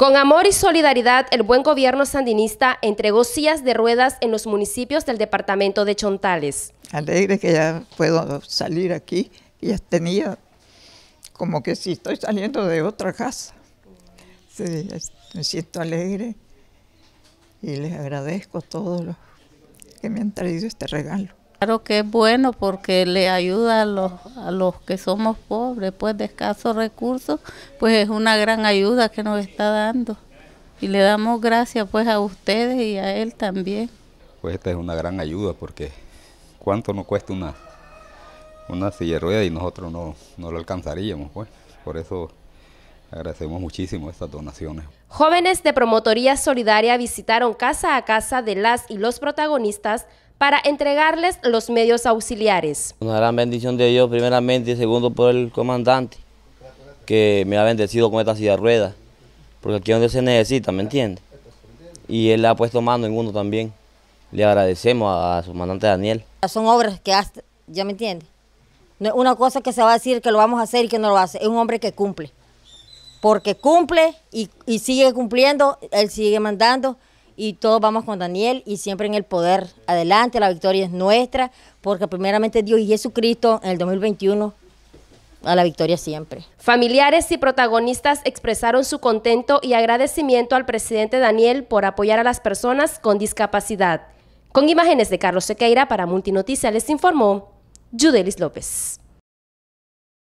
Con amor y solidaridad, el buen gobierno sandinista entregó sillas de ruedas en los municipios del departamento de Chontales. Alegre que ya puedo salir aquí, y ya tenía como que si estoy saliendo de otra casa. Sí, me siento alegre y les agradezco a todos los que me han traído este regalo. Claro que es bueno porque le ayuda a los, a los que somos pobres, pues de escasos recursos, pues es una gran ayuda que nos está dando. Y le damos gracias pues a ustedes y a él también. Pues esta es una gran ayuda porque cuánto nos cuesta una, una silla de y nosotros no, no lo alcanzaríamos, pues. Por eso Agradecemos muchísimo estas donaciones. Jóvenes de Promotoría Solidaria visitaron casa a casa de las y los protagonistas para entregarles los medios auxiliares. Una gran bendición de Dios primeramente y segundo por el comandante que me ha bendecido con esta silla de ruedas, porque aquí es donde se necesita, ¿me entiende? Y él ha puesto mano en uno también. Le agradecemos a, su comandante Daniel. Son obras que hace, ya me entiende. No, es una cosa que se va a decir que lo vamos a hacer y que no lo hace, es un hombre que cumple porque cumple y, sigue cumpliendo, él sigue mandando y todos vamos con Daniel y siempre en el poder. Adelante, la victoria es nuestra, porque primeramente Dios y Jesucristo en el 2021 a la victoria siempre. Familiares y protagonistas expresaron su contento y agradecimiento al presidente Daniel por apoyar a las personas con discapacidad. Con imágenes de Carlos Sequeira para Multinoticias les informó Judelis López.